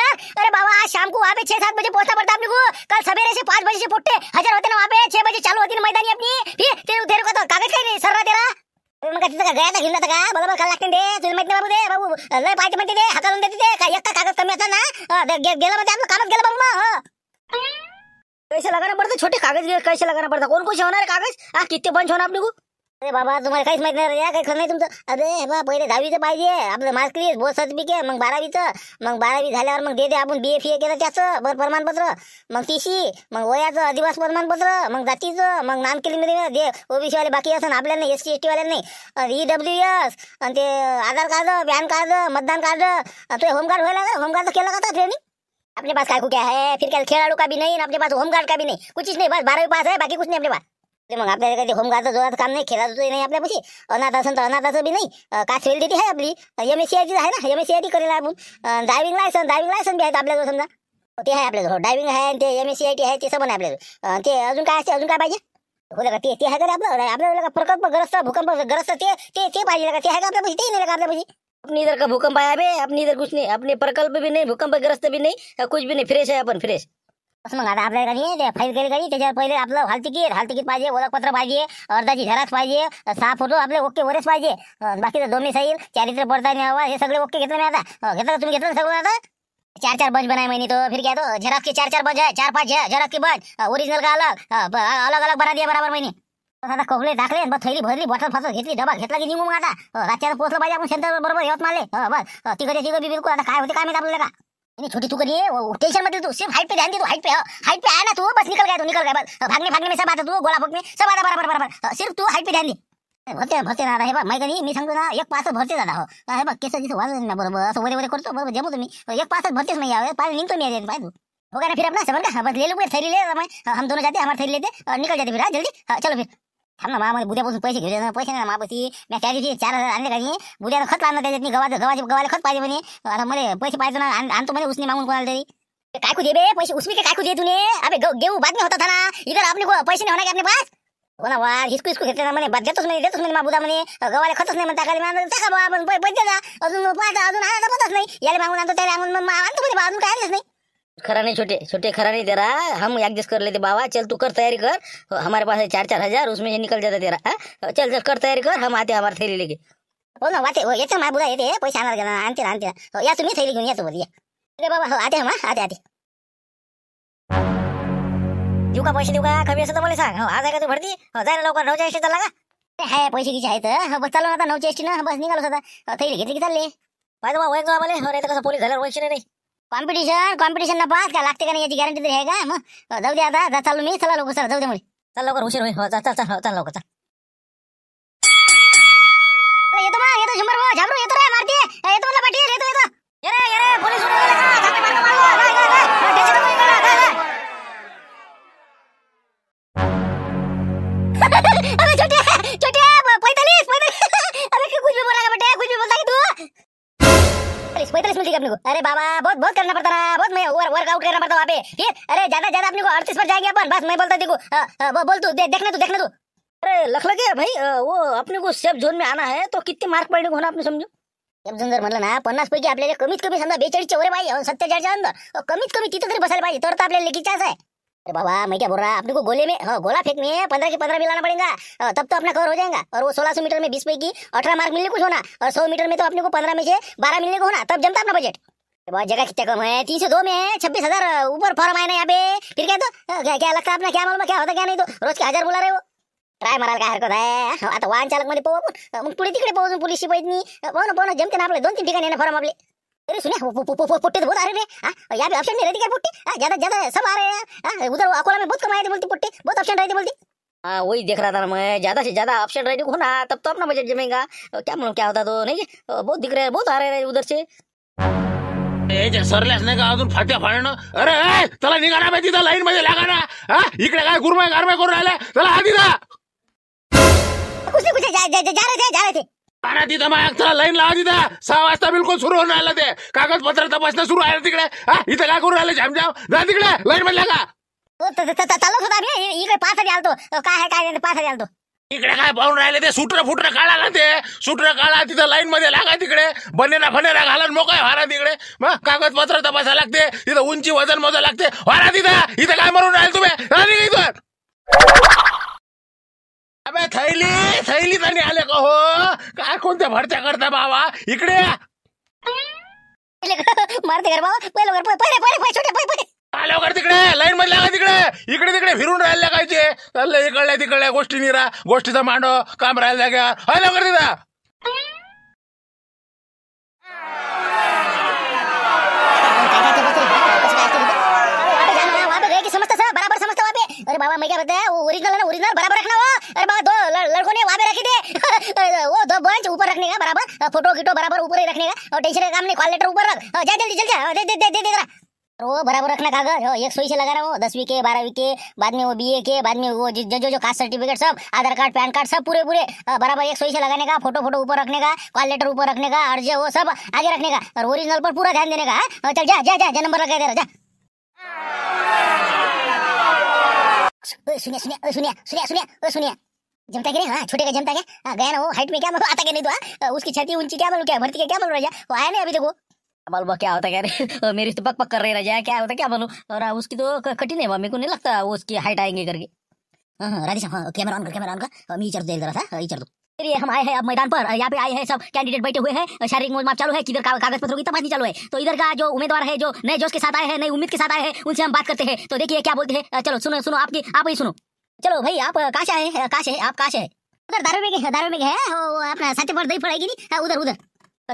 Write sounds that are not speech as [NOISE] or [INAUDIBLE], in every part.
ना अरे बाबा आज शाम को वहाँ पे छह सात बजे पहुंचना पड़ता अपने को कल सवेरे से पांच बजे से फुटते हजार होते ना वहाँ पे छह बजे चालू होती ना मैदानी अपनी फिर तेरे तेरे को तो कागज काही तेरा का हाँ। कैसे लगाना पड़ता छोटे कागज कैसे लगाना पड़ता कौन कौन से होना है कागज कितने बंच होना अपने को अरे बाबा तुम्हाला काहीच माहित नाही या काही खरं नाही तुमचं अरे बा पहिले दहावीचं पाहिजे आपलं मार्क लिस्ट बहुत सर्टिफिकेट मग बारावीचं मग बारावी झाल्यावर मग दे दे आपण बी ए फी ए केलं त्याचं बर प्रमाणपत्र मग टीसी मग वयाचं अधिवास प्रमाणपत्र मग जातीचं मग नाम केलीमध्ये जे ओबीसीवाले बाकी असं आपल्याला नाही S T S E W S आणि ते आधार कार्ड पॅन कार्ड मतदान कार्ड तो होमगार्ड कार्ड व्हायला का कार्ड केलं का ट्रेनिंग आपल्या पास काय कुठे आहे फिर काय खेळाडू का बी नाही आपल्या पास होमगार्ड का बी नाही कुठेच नाही बस बारावी पास आहे बाकी कुछ नाही आपल्या पास मग आपल्याला कधी काम नहीं खेला तो नहीं अपने आपल्यापाशी अनाथ असं तर भी नहीं नाही कास्ट दी है अपनी एम एस सी आयची आहे ना M S C I T करेल आपण ड्रायव्हिंग लायसन ड्रायव्हिंग लायसन बी आहेत आपल्याजवळ समजा ते है अपने ड्राइविंग है M S C I T है ते समान आहे आपल्याजवळ ते अजून काय हो का ते ते आहे का आपलं प्रकल्प ग्रस्त भूकंप ग्रस्त ते ते ते पाहिजे का ते आहे का अपनी इधर का भूकंप आया बे अपनी इधर कुछ नहीं अपने प्रकल्प भी नहीं भूकंप ग्रस्त भी नहीं कुछ भी नहीं फ्रेश है अपन फ्रेश मग तो आता आपल्याला कधी ते फाईल केली कधी त्याच्यावर पहिले आपलं तिकीट तिकीट पाहिजे ओळखपत्र पाहिजे अर्धाची पाहिजे सहा फोटो आपले ओके वरच पाहिजे बाकीचं दोन्ही साईल चारित्र पडताळणी अहवाल हे सगळे ओके घेतलं मी आता घेतलं तुम्ही घेतलं सगळं आता चार चार बंच बनाए मैंने तो फिर क्या तो झेराक्स के चार चार बंच है चार पाँच है झेराक्स के बंच ओरिजिनल का अलग अलग अलग बना दिया बराबर मैंने आता खोकले दाखले बस थैली भरली बॉटल फसल घेतली डबा घेतला की निघू मग आता रातच्या तो पोहोचलं पाहिजे आपण सेंटर बरोबर माले बस तिकडे तिकडे बिलकुल आता काय होते काय माहिती आपल्याला का छोटी तू करिए टेंशन मत ले तू सिर्फ हाइट पे ध्यान दे तू हाइट पे हाइट पे आया ना तू बस निकल गया तू निकल गया बस भागने भागने में सब आता तू गोला फोक में सब आता बराबर बराबर सिर्फ तू हाइट पे ध्यान दे भरते भरते ना रहे बघ माहिती नाही मी सांगतो ना एक पासच भरते दादा हो रहे बघ केस दिसत वाजत ना बरोबर असं वरे वरे करतो बरोबर जमतो मी एक पासच भरतेच मी यावेळेस पाच निघतो मी यावेळेस पाहिजे हो गया ना फिर अपना सबन का बस ले लो थैली ले हम दोनों जाते हमारे थैली लेते निकल जाते फिर जल्दी चलो फिर थांब ना मामा उद्यापासून पैसे घेऊ ना पैसे नाही मापाशी मी त्या दिवशी चार हजार आणले काही खत आणलं त्याच्यात मी गव्हाचं गव्हाचे गव्हाला खत पाहिजे म्हणे आता मला पैसे पाहिजे ना आणतो म्हणे उसने मागून कोणाला तरी काय खुद बे पैसे उसमी काय खुद तुले अबे घेऊ बातमी होता था ना इधर आपने पैसे नाही होणार का आपले पास हो ना वा हिसकू हिसकू घेतले ना म्हणे देतोच नाही देतोच म्हणे माबुदा म्हणे गव्हाला खतच नाही म्हणता खाली टाका बा आपण पैसे जा अजून पाहता अजून आणायला पतच नाही याला मागून आणतो त्याला आणून आणतो म्हणे अजून काय आणलंच नाही खरा नहीं छोटे छोटे खरा नहीं तेरा हम एडजस्ट कर लेते बाबा चल तू कर तैयारी कर हमारे पास है चार चार हजार उसमें ये निकल जाता तेरा चल चल कर तैयारी कर हम आते हमारे थैली लेके बोल ना वाते हो येतं माझ्या बुधा येते पैसे आणायला गेला आणते आणते हो या तुम्ही थैली घेऊन नहीं सोबत अरे बाबा हो, आते हम आते आते देऊ का पैसे देऊ का कमी असं तर मला सांग हो आज आहे का तू भरती हो, जाय ना लवकर नऊच्या एसटी चालला का हाय पैसे किती आहेत हो, बस चालू ना आता नऊच्या एसटी ना बस निघालो सदा थैली घेतली की चालले पाहिजे बाबा एक आम्हाला हो कसं पोलीस झाल्यावर वैक्ष नाही कॉम्पिटिशन कॉम्पिटिशनला पास काय लागते का नाही याची गॅरंटी तरी आहे का मग जाऊ दे आता जा चालू मी चला लवकर सर जाऊ दे मुली चल लवकर उशीर होईल हो चल चल चल हो, लवकर चल येतो येतो झुमर भाऊ झाबरू येतो रे मारती येतो मला पाटील येतो येतो ये रे ये रे पोलीस अरे बाबा बहुत बहुत करना पड़ता ना बहुत मैं वर्कआउट करना पड़ता वहाँ पे फिर अरे ज्यादा ज्यादा अपने को अड़तीस पर जाएंगे अपन बस मैं बोलता देखो बोल तू दे, देखना तू देखना तू अरे लख लगे भाई वो अपने को सेफ जोन में आना है तो कितने मार्क पड़ने को होना आपने समझो सेफ जोन जर म्हटलं ना पन्नास पैकी आपल्याला कमीत कमी समजा बेचाळीसच्या वर पाहिजे सत्तेचाळीसच्या अंदर कमीत कमी तिथं तरी बसायला पाहिजे तर आपल्याला लेकीचा आहे अरे बाबा मैं क्या बोल रहा आपने को गोले में हाँ गोला फेंक में पंद्रह के पंद्रह मिलाना पड़ेगा तब तो अपना कवर हो जाएगा और वो सोलह सौ मीटर में बीस पैकी अठारह मार्क मिलने कुछ होना और सौ मीटर में तो अपने को पंद्रह में से बारह मिलने को होना तब जमता अपना बजट बहुत जगह कितने कम है तीन सौ दो में है छब्बीस हजार ऊपर फॉर्म आए ना यहाँ पे फिर क्या तो क्या क्या लगता है अपना क्या मालूम क्या होता क्या नहीं तो रोज के हजार बोला रहे हो ट्राय मारायला का हरकत है आता हाँ, हाँ, तो वाहन चालक मध्ये पाहू आपण मग पुढे तिकडे पाहू पोलीस शिपाईत मी पाहू पाहू जमते ना आपले दोन तीन ठिकाणी फॉर्म आपले अरे सुने पुट्टे तो बहुत आ रहे रे यहाँ पे ऑप्शन नहीं रहती क्या पुट्टे हाँ, ज्यादा ज्यादा सब आ रहे हैं उधर अकोला में बहुत कम आए थे बोलती पुट्टे बहुत ऑप्शन रहते बोलती हाँ वही देख रहा था ना मैं ज्यादा से ज्यादा ऑप्शन रहती हूँ ना तब तो अपना बजट जमेगा क्या मालूम क्या होता तो नहीं बहुत दिख रहे हैं बहुत आ रहे हैं उधर से याच्या सरल्यास नाही का अजून फाट्या फाडणं अरे ए, निघाला निघा ना तिथं लाईन मध्ये लागा ना इकडे काय गुरमाय गारमाय करून राहिला त्याला आधी जा कुठे कुठे जा जा जा रहे थे जा रहे थे अरे तिथं माग चला लाईन लावा तिथं सहा वाजता बिलकुल सुरू होऊन राहिलं ते कागदपत्र तपासणं सुरू आहे तिकडे इथं काय करून राहिले झामझाम जा तिकडे लाईन मध्ये लागा ओ, त- त- चालत होता इकडे पाच आलतो काय आहे काय नाही पाच आलतो इकडे काय पाहून राहिले ते सुटर फुटर काढा ते सुटर काढा तिथं लाईन मध्ये लागा तिकडे बनेरा फनेरा घाला मोकाय वारा तिकडे मग कागदपत्र तपासा लागते तिथं उंची वजन मोजा लागते वारा तिथं इथं काय मरून राहिले तुम्ही अबे थैली थैली त्यांनी आले का हो काय कोणत्या भरत्या करता बाबा इकडे मारते घर बाबा पहिले पहिले पहिले छोटे पहिले लवकर तिकडे लाईन इकडे तिकडे फिरून राहायला लागायचे गोष्टी मांडो काम राहायला अरे बाबा मैं क्या बताया वो ओरिजिनल है ना ओरिजिनल बराबर रखना वो अरे बाबा दो लड़कों ने वहां पे रखी थे वो दो बंच ऊपर रखने का बराबर फोटो गिटो बराबर ऊपर ही रखने का और टेंशन का काम नहीं क्वालिटी ऊपर रख जा जल्दी जल्दी दे दे दे दे वो बराबर रखना कागज हो एक सुई से लगा रहा हूँ दसवीं के बारहवीं के बाद में वो बीए के बाद में वो जो जो जो कास्ट सर्टिफिकेट सब आधार कार्ड पैन कार्ड सब पूरे पूरे बराबर एक सुई से लगाने का फोटो फोटो ऊपर रखने का कॉल लेटर ऊपर रखने का अर्जे वो सब आगे रखने का और ओरिजिनल पर पूरा ध्यान देने का है? हाँ? चल जा जा जा, जा नंबर लगा दे रहा जा सुनिया सुनिया सुनिया सुनिया सुनिया सुनिया जमता क्या हाँ छोटे का जमता क्या हाँ, गया ना वो हाइट में क्या मतलब आता क्या नहीं तो हाँ? उसकी छाती ऊंची क्या मतलब क्या भर्ती क्या मतलब वो आया नहीं अभी देखो बोल बा क्या होता है अरे मेरी तो पक पक कर रही रह जाए क्या होता क्या बोलूँ और उसकी तो कठिन है मेरे को नहीं लगता वो उसकी हाइट आएंगे करके हाँ कैमरा हाँ, ऑन हाँ, कर कैमरा ऑन कर हम इचर दे रहा था इचर दो ये हम आए हैं अब मैदान पर यहाँ पे आए हैं सब कैंडिडेट बैठे हुए हैं शारीरिक मोजमाप चालू है किधर कागज पत्रों की तपास नहीं चालू है तो इधर का जो उम्मीदवार है जो नए जोश के साथ आए हैं नई उम्मीद के साथ आए हैं उनसे हम बात करते हैं तो देखिए क्या बोलते हैं चलो सुनो सुनो आपकी आप ही सुनो चलो भाई आप काश आए काश है आप काश है उधर दारू में दारू में है अपना साथ पर दही पड़ेगी नहीं हाँ, उधर उधर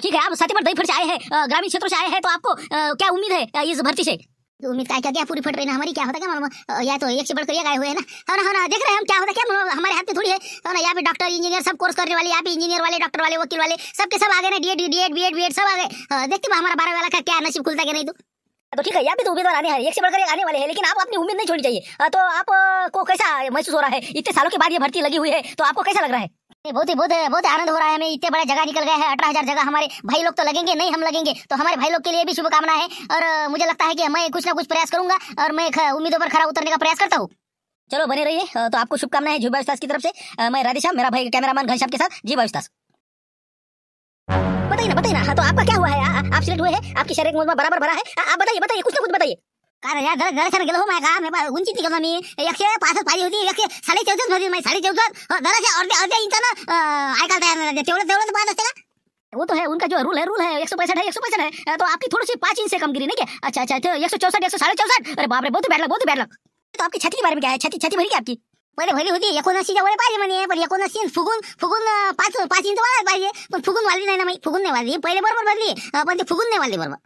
ठीक है आप साथी पर दही फट से आए हैं ग्रामीण क्षेत्रों से आए हैं तो आपको क्या उम्मीद है इस भर्ती से तो उम्मीद का क्या क्या पूरी फट रही है हमारी क्या होता क्या या तो एक से बढ़कर एक आए हुए हैं ना हाँ ना हाँ देख रहे हैं हम क्या होता है क्या हमारे हाथ में थोड़ी है हाँ ना यहाँ पे डॉक्टर इंजीनियर सब कोर्स करने वाले यहाँ पे इंजीनियर वाले डॉक्टर वाले वकील वाले सबके सब आ गए ना D D Ed B Ed सब आ गए हाँ, देखते हमारा बारह वाला का क्या नसीब खुलता क्या नहीं तो तो ठीक है यहाँ पे तो उम्मीदवार आने हैं एक से बढ़कर आने वाले हैं लेकिन आप अपनी उम्मीद नहीं छोड़नी चाहिए तो आपको कैसा महसूस हो रहा है इतने सालों के बाद ये भर्ती लगी हुई है तो आपको कैसा लग रहा है बहुत ही बहुत बहुत आनंद हो रहा है हमें इतने बड़ा जगह निकल गया है अठारह हजार जगह हमारे भाई लोग तो लगेंगे नहीं हम लगेंगे तो हमारे भाई लोग के लिए भी शुभकामना है और मुझे लगता है कि मैं कुछ ना कुछ प्रयास करूंगा और मैं उम्मीदों पर खड़ा उतरने का प्रयास करता हूँ चलो बने रहिए तो आपको शुभकामनाएं है भाई विश्वास की तरफ से मैं राधेश्याम मेरा भाई कैमरामैन घनश्याम के साथ जी विश्वास बताइए ना बताइए ना हाँ, तो आपका क्या हुआ है आप सिलेक्ट हुए हैं आपकी शरीर बराबर भरा है आप बताइए बताइए कुछ ना कुछ बताइए का रे दर्शन गेलो हो माय का मी उंची ती मी एकशे पासष्ट पाहिजे होती एकशे साडे चौसष्ट होती माझी साडे चौसष्ट दराच्या अर्ध्या अर्ध्या ना ऐकायला तयार नाही तेवढं तेवढंच पाहत असते का वो तो है उनका जो रूल है रूल है एक सौ पैसठ है एक सौ पैसठ है तो आपकी थोड़ी सी पांच इंच से कम गिरी नहीं क्या अच्छा अच्छा तो एक सौ चौसठ एक सौ साढ़े चौसठ अरे बाप रे बहुत बैठ लग बहुत बैठ लग तो आपकी छठी के बारे में क्या है छठी छठी भरी क्या आपकी पहिले भरी होती एक पाजी मनी है पर एक एकोणऐंशी फुगुन फुगुन पाच पाच इंच वाढायला पाहिजे पर फुगुन वाली नहीं ना मैं फुगुन नहीं वाली पहले बरोबर भरली पण पर फुगुन नहीं वाली बरोबर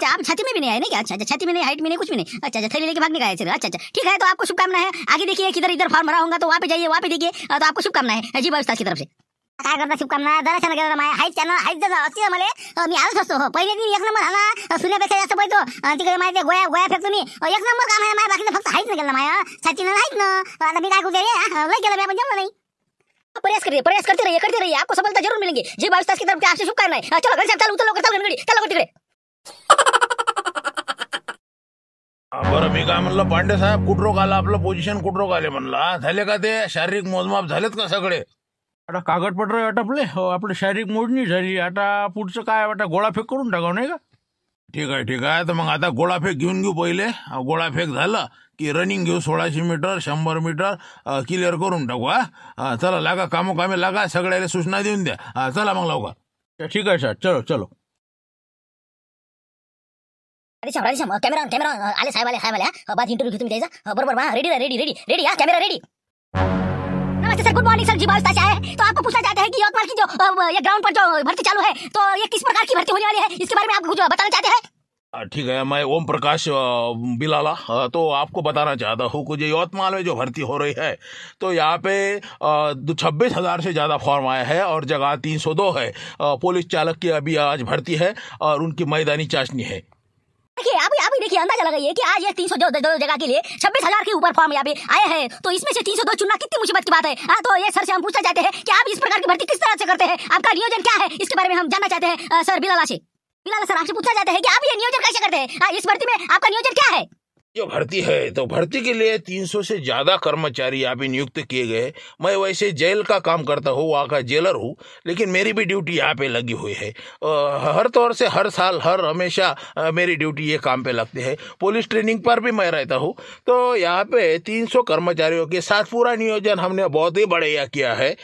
अच्छा आप छाती में भी नहीं आए नहीं क्या अच्छा छाती अच्छा, में नहीं हाइट में नहीं कुछ भी नहीं अच्छा अच्छा थैली लेके भाग का आए अच्छा अच्छा ठीक है तो आपको शुभकामना है आगे देखिए किधर इधर फॉर्म भरा होगा तो वहाँ पे जाइए वहाँ पे देखिए तो आपको शुभकामना है अजीब व्यवस्था की तरफ से काय करता शुभकामना हाईट चॅनल हाईट मी आलोच असतो पहिले एक नंबर आला जास्त पैतो गोया गोया फेकतो मी एक नंबर काम आहे माझ्या बाकीचं फक्त हाईट नाही केलं छातीनं ना आता मी काय करू लय केलं मी जमलं नाही प्रयास करिए प्रयास करते रहिए करते रहिए आपको सफलता जरूर मिलेंगे जी की तरफ आपसे शुभकामनाएं चलो घर से चलो चलो तिकडे बरं मी काय म्हणलं पांडे साहेब कुठरोग आला आपलं पोझिशन कुठरो आले म्हणला झाले का ते शारीरिक मोजमाप झालेत का सगळे आता कागदपत्र आटपले हो आपलं शारीरिक मोजणी झाली आता पुढचं काय वाटा गोळाफेक करून टाकाव नाही का ठीक आहे ठीक आहे तर मग आता गोळाफेक घेऊन घेऊ पहिले गोळाफेक झालं की रनिंग घेऊ सोळाशे मीटर शंभर मीटर क्लिअर करून टाकू हा चला लागा कामे लागा सगळ्याला सूचना देऊन द्या चला मग लावका ठीक आहे सर चलो चलो राधेश्याम राधेश्याम कॅमेरा कॅमेरा आले साहेब आले साहेब आले बाद इंटरव्ह्यू घेतो मी त्याचा बरोबर रेडी रेडी रेडी रेडी हा कॅमेरा रेडी नमस्ते sir good morning sir ji है तो आपको पूछना चाहते हैं कि यवतमाल की जो uh, ये ग्राउंड पर जो uh, भर्ती चालू है तो ये किस प्रकार की भर्ती होने वाली है इसके बारे में आप कुछ uh, बताना चाहते हैं ठीक है मैं ओम प्रकाश बिलाला तो आपको बताना चाहता हूँ कुछ यवतमाल में जो भर्ती हो रही है तो यहाँ पे छब्बीस हज़ार से ज़्यादा फॉर्म आया है और जगह तीन सौ दो है पुलिस चालक की अभी आज भर्ती है और उनकी मैदानी चाशनी है देखिए आप आप ही देखिए अंदाजा लगाइए कि आज ये तीन सौ दो, जगह के लिए छब्बीस हजार के ऊपर फॉर्म यहाँ पे आए हैं तो इसमें से तीन सौ दो चुनना कितनी मुसीबत की बात है आ, हाँ, तो ये सर से हम पूछना चाहते हैं कि आप इस प्रकार की भर्ती किस तरह से करते हैं आपका नियोजन क्या है इसके बारे में हम जानना चाहते हैं सर बिलाला से बिलाला सर आपसे पूछना चाहते हैं कि आप ये नियोजन कैसे करते हैं हाँ, इस भर्ती में आपका नियोजन क्या है जो भर्ती है तो भर्ती के लिए 300 से ज़्यादा कर्मचारी यहाँ नियुक्त किए गए मैं वैसे जेल का काम करता हूँ वहाँ का जेलर हूँ लेकिन मेरी भी ड्यूटी यहाँ पे लगी हुई है हर तौर से हर साल हर हमेशा मेरी ड्यूटी ये काम पे लगती है पुलिस ट्रेनिंग पर भी मैं रहता हूँ तो यहाँ पे 300 कर्मचारियों के साथ पूरा नियोजन हमने बहुत ही बढ़िया किया है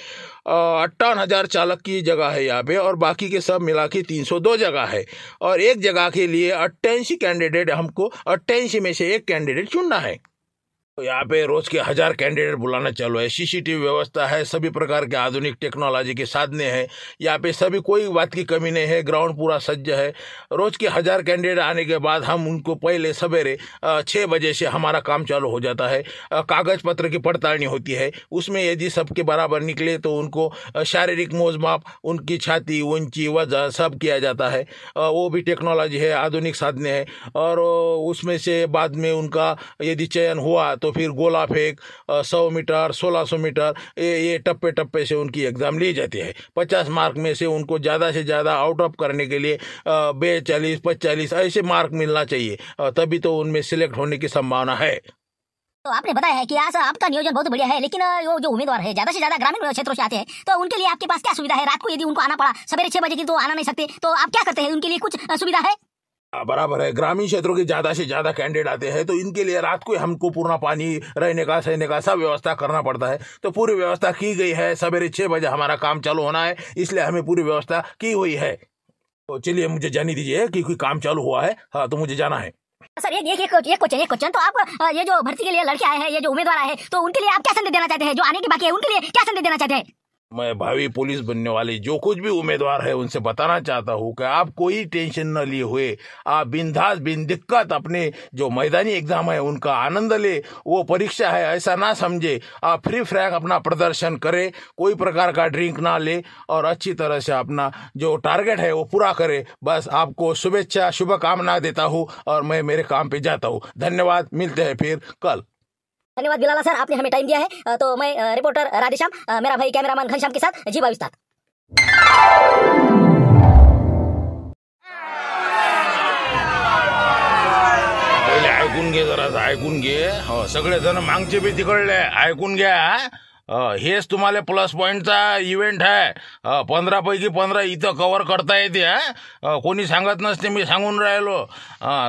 अट्ठावन हज़ार चालक की जगह है यहाँ पे और बाकी के सब मिला के तीन सौ दो जगह है और एक जगह के लिए अट्ठासी कैंडिडेट हमको अट्ठाईसी में से एक कैंडिडेट चुनना है तो यहाँ पे रोज के हजार कैंडिडेट बुलाना चालू है सीसीटीवी व्यवस्था है सभी प्रकार के आधुनिक टेक्नोलॉजी के साधने हैं यहाँ पे सभी कोई बात की कमी नहीं है ग्राउंड पूरा सज्ज है रोज के हजार कैंडिडेट आने के बाद हम उनको पहले सवेरे छः बजे से हमारा काम चालू हो जाता है कागज पत्र की पड़तालनी होती है उसमें यदि सबके बराबर निकले तो उनको शारीरिक मोजमाप उनकी छाती ऊंची वजह सब किया जाता है वो भी टेक्नोलॉजी है आधुनिक साधने हैं और उसमें से बाद में उनका यदि चयन हुआ तो तो फिर गोला फेंक सौ मीटर सोलह सौ मीटर ये ये टप्पे टप्पे से उनकी एग्ज़ाम ली जाती है पचास मार्क में से उनको ज़्यादा से ज़्यादा आउट ऑफ करने के लिए बेचालीस पचालीस ऐसे मार्क मिलना चाहिए तभी तो उनमें सिलेक्ट होने की संभावना है तो आपने बताया है कि आज आपका नियोजन बहुत बढ़िया है लेकिन वो जो उम्मीदवार है ज्यादा से ज्यादा ग्रामीण क्षेत्रों से आते हैं तो उनके लिए आपके पास क्या सुविधा है रात को यदि उनको आना पड़ा सवेरे छह बजे की तो आना नहीं सकते तो आप क्या करते हैं उनके लिए कुछ सुविधा है हाँ, बराबर है ग्रामीण क्षेत्रों के ज़्यादा से ज़्यादा कैंडिडेट आते हैं तो इनके लिए रात को हमको पूरा पानी रहने का सहने का सब व्यवस्था करना पड़ता है तो पूरी व्यवस्था की गई है सवेरे छह बजे हमारा काम चालू होना है इसलिए हमें पूरी व्यवस्था की हुई है तो चलिए मुझे जाने दीजिए क्योंकि काम चालू हुआ है हाँ तो मुझे जाना है सर एक एक एक क्वेश्चन एक क्वेश्चन तो आप ये जो भर्ती के लिए लड़के आए हैं ये जो उम्मीदवार आए हैं तो उनके लिए आप क्या संदेश देना चाहते हैं जो आने के बाकी है उनके लिए क्या संदेश देना चाहते हैं मैं भावी पुलिस बनने वाले जो कुछ भी उम्मीदवार है उनसे बताना चाहता हूँ कि आप कोई टेंशन न लिए हुए आप बिंदास बिन दिक्कत अपने जो मैदानी एग्जाम है उनका आनंद ले वो परीक्षा है ऐसा ना समझे आप फ्री फ्रैंक अपना प्रदर्शन करें कोई प्रकार का ड्रिंक ना ले और अच्छी तरह से अपना जो टारगेट है वो पूरा करे बस आपको शुभेच्छा शुभकामना देता हूँ और मैं मेरे काम पे जाता हूँ धन्यवाद मिलते हैं फिर कल धन्यवाद बिलाला सर आपने हमें टाइम दिया है तो मैं रिपोर्टर राधेश्याम मेरा भाई कैमरामैन घनश्याम के साथ जी बाविस्तार ऐकून घे जरा ऐकून घे सगळे जण मागचे बी तिकडले ऐकून घ्या हेच तुम्हाला प्लस पॉईंटचा इव्हेंट आहे पंधरापैकी पंधरा इथं कवर करता येते हा कोणी सांगत नसते मी सांगून राहिलो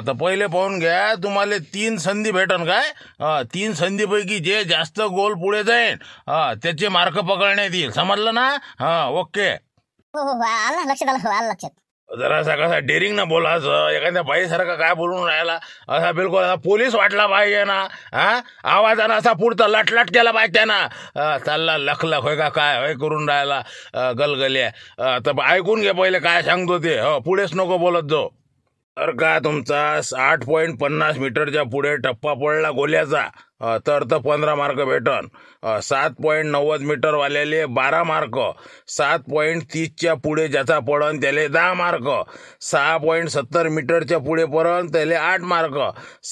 तर पहिले पाहून घ्या तुम्हाला तीन संधी भेटन काय तीन संधीपैकी जे जास्त गोल पुढे जाईन त्याचे मार्क पकडण्यात येईल समजलं ना हां ओके हो, हो, हो लक्षात आला हो लक्षात जरासा कसा डेअरिंग ना बोलायचं एखाद्या बाईसारखं काय बोलून राहिला असा बिलकुल असा पोलीस वाटला पाहिजे ना हा आवाजानं असा पुढचा लटलट केला पाहिजे त्यानं चालला लख होय का काय होय करून राहिला गलगले तर ऐकून घे पहिले काय सांगतो ते हो पुढेच नको बोलत जो तर का तुमचा आठ पॉईंट पन्नास मीटरच्या पुढे टप्पा पडला गोल्याचा तर तर पंधरा मार्क भेटन सात पॉईंट नव्वद मीटरवाल्याले बारा मार्क सात पॉईंट तीसच्या पुढे ज्याचा पडन त्याले दहा मार्क सहा पॉईंट सत्तर मीटरच्या पुढे पडन त्याले आठ मार्क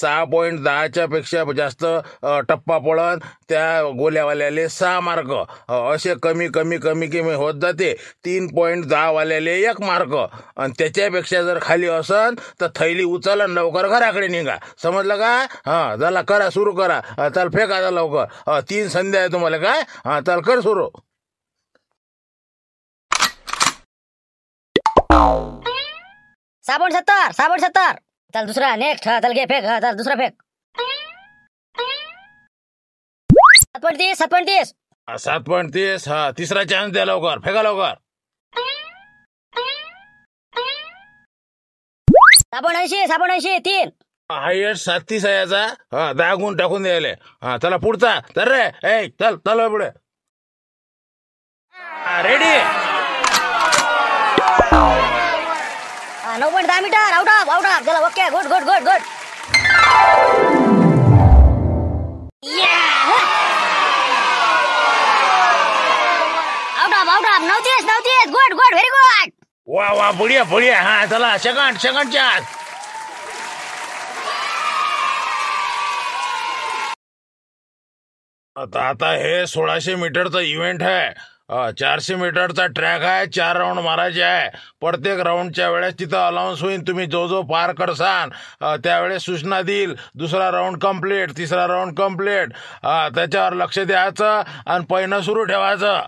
सहा पॉईंट दहाच्या पेक्षा जास्त टप्पा पडन त्या गोल्यावाल्याले सहा मार्क असे कमी कमी कमी कमी होत जाते तीन पॉईंट दहावाल्याले एक मार्क आणि त्याच्यापेक्षा जर खाली असन तर थैली उचल लवकर घराकडे निघा समजलं का हां चला करा सुरू करा चल फेका जा लवकर तीन संध्या आहे तुम्हाला काय हा चल कर सुरू साबण सत्तर साबण सत्तर चल दुसरा नेक्स्ट हा चल घे फेक हा चल दुसरा फेक सत्पंतीस सत्पंतीस सात पॉईंट तीस हा तिसरा चान्स द्या लवकर फेका लवकर साबण ऐंशी साबण ऐंशी तीन हायेस्ट सात तीस आहे याचा हा दहा गुण टाकून द्यायले हा चला पुढचा तर रे ए चल चल पुढे रेडी नऊ पॉईंट दहा metre out of out of चला okay good good good good वा वा बढिया बढिया हा चला सेकंड सेकंड चान्स आता आता हे सोळाशे मीटरचा इव्हेंट आहे चारशे मीटरचा ट्रॅक आहे चार राऊंड मारायचे आहे प्रत्येक राऊंडच्या वेळेस तिथं अलाउन्स होईल तुम्ही जो जो पार करसान त्यावेळेस सूचना देईल दुसरा राऊंड कम्प्लीट तिसरा राऊंड कम्प्लीट त्याच्यावर लक्ष द्यायचं आणि पहिनं सुरू ठेवायचं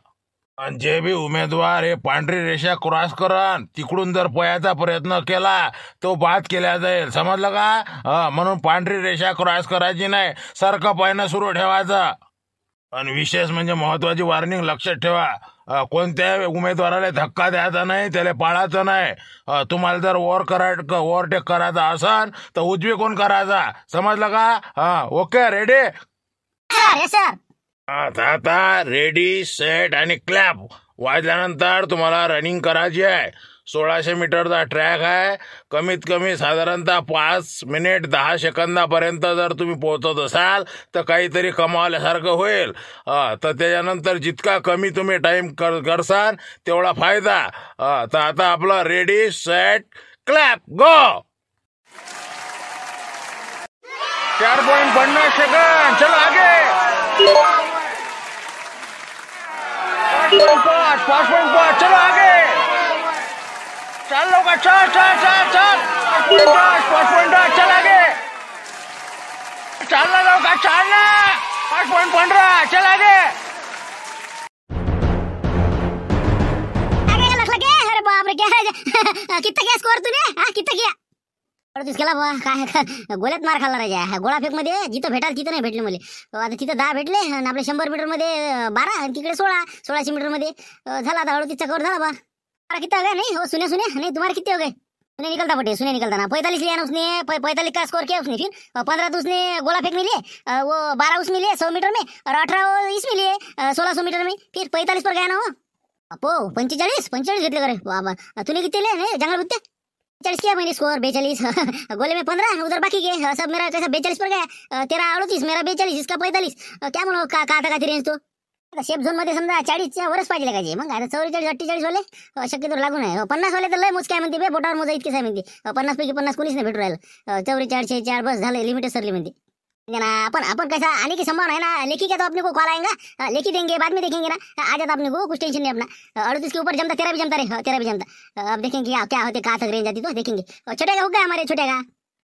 आणि जे बी उमेदवार हे पांढरी रेषा क्रॉस करन तिकडून जर पळायचा प्रयत्न केला तो बाद केला जाईल समजलं का म्हणून पांढरी रेषा क्रॉस करायची नाही सारखं पळणं सुरू ठेवायचं आणि विशेष म्हणजे महत्वाची वॉर्निंग लक्षात ठेवा कोणत्या उमेदवाराला धक्का द्यायचा नाही त्याला पाळायचं नाही तुम्हाला जर ओव्हर करा ओव्हरटेक करायचा असन तर उजवी कोण करायचा समजलं का ओके रेडी सर आता आता रेडी सेट आणि क्लॅप वाजल्यानंतर तुम्हाला रनिंग करायची आहे सोळाशे मीटरचा ट्रॅक आहे कमीत कमी साधारणतः पाच मिनिट दहा सेकंदापर्यंत जर तुम्ही पोहोचत असाल तर काहीतरी कमावल्यासारखं होईल तर त्याच्यानंतर जितका कमी तुम्ही टाईम कर करसाल तेवढा फायदा तर आता आपला रेडी सेट क्लॅप गो चार पॉईंट पन्नास सेकंद चलो आगे पॉइंट पाँच पाँच पॉइंट पाँच चलो आगे चल लोग चल चल चल चल पाँच पॉइंट पाँच पाँच पॉइंट आठ चल आगे चल लोग अच्छा, चल पाँच पॉइंट पंद्रह चल आगे [LAUGHS] कितना किया स्कोर तूने हाँ कितना किया गोलत केला बा काय गोळ्यात मार खाल्ला राजा गोळा फेकमध्ये जिथं भेटाल तिथं नाही भेटले मला आता तिथं दा भेटले अपने शंबर मीटर मे बारह तक सोला सोलाशे मीटर मे झाला आता कवर बा बारा किती हो गए नाही हो सुने सुने नहीं तुम्हारे कितने हो गए सुने निकलता पटे सुने निकलता ना पैंतालीस लिया उसने पैंतालीस का स्कोर किया उसने फिर अं, पंद्रह तो उसने गोला फेंक में अं, वो बारह उस लिए सौ मीटर में और अठारह इसमें अं, लिए सोलह सौ मीटर में फिर पैंतालीस पर गया ना वो अपो पंचेचाळीस पंचेचाळीस घेतले करे बाबा तुने किती लिहिले जंगल बुद्ध चालीस किया मैंने स्कोर बेचालीस [LAUGHS] गोले में पंद्रह उधर बाकी गए सब मेरा कैसा बेचालीस पर गया तेरा अड़तीस मेरा बेचालीस इसका पैंतालीस क्या म्हणू का आता काची रेंज तो आता शेप झोन मध्ये समजा चाळीसच्या वरच पाहिजे का जे मग आता चौवेचाळीस अठ्ठेचाळीस वाले शक्यतो लागू नाही पन्नास वाले तर लय मुच काय म्हणते बे बोटावर मोजा इतकेच आहे म्हणते पन्नास पैकी पन्नास कोणीच नाही भेटू राहिलं चौवेचाळीसशे चार बस झालं लिमिटेड सरली म्हणते अपन अपन कैसा आने की संभावना है ना लेखी क्या तो अपने को कॉल आएगा हाँ, लेखी देंगे बाद में देखेंगे ना आ जाता अपने को कुछ टेंशन नहीं अपना और उसके ऊपर जमता तेरा भी जमता रहे हाँ, तेरा भी जमता अब देखेंगे क्या क्या होते कहाँ तक रेंज जाती तो देखेंगे और छोटे का हो गया हमारे छोटे का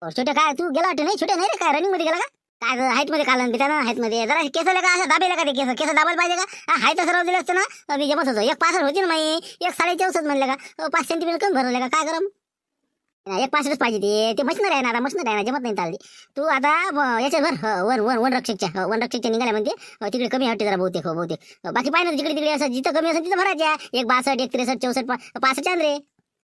और छोटे का तू गला नहीं छोटे नहीं रखा रनिंग मध्ये गला हाइट काय हाईट मध्ये काल बिता जरा कैसे लगा असं दाबेला का ते केस केस दाबायला पाहिजे का हाईट असं तो दिलं असतं ना मी जमत होतो एक पास होती ना मैं एक साढ़े चौसठ मन लगा पाच सेंटीमीटर कमी भरवलं का काय करम एक पासष्टच पाहिजे ते ते मशनर आहे ना मशनर आहे ना जमत नाही चालली तू आता याच्यावर वन वन वन रक्षकच्या वन रक्षकच्या निघाल्या म्हणते तिकडे कमी हटते जरा बहुतेक हो बहुतेक बाकी पाहिजे तिकडे तिकडे असं जिथं कमी असेल तिथं भरायच्या एक बासष्ट एक त्रेसष्ट चौसष्ट पासष्ट रे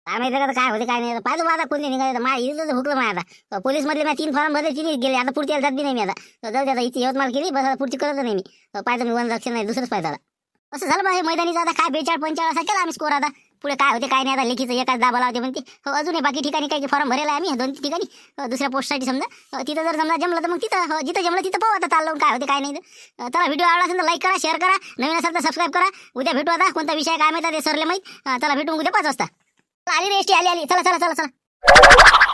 काय माहिती का काय होते काय नाही पाहिजे माझा कोणी निघाले मा इथं हुकलं माझा आता पोलीसमधले मी तीन फॉर्म भरले तिने गेले आता पुढची जात नाही मी आता जाऊ आता इथे यवतमाळ केली बस आता पुढची करत नाही मी पाहिजे मी वन रक्षक नाही दुसरंच पाहिजे आता असं झालं बा मैदानी मैदानीचा आता काय बेचाळ पंचाळ असा केला आम्ही स्कोर आता पुढे काय होते काय नाही आता लेखीचं एकाच दाबा लावते म्हणते हो अजूनही बाकी ठिकाणी काही फॉर्म भरेला आम्ही दोन ठिकाणी दुसऱ्या पोस्टसाठी समजा तिथं जर समजा जमलं तर मग तिथं हो, जिथं जमलं तिथं पाहू आता चाललो काय होते काय नाही तर व्हिडिओ आवडला असेल तर लाईक करा शेअर करा नवीन असेल तर सबस्क्राईब करा उद्या भेटू आता कोणता विषय काय माहिती ते सरले माहीत चला भेटू उद्या पाच वाजता आली रे टी आली आली चला चला चला चला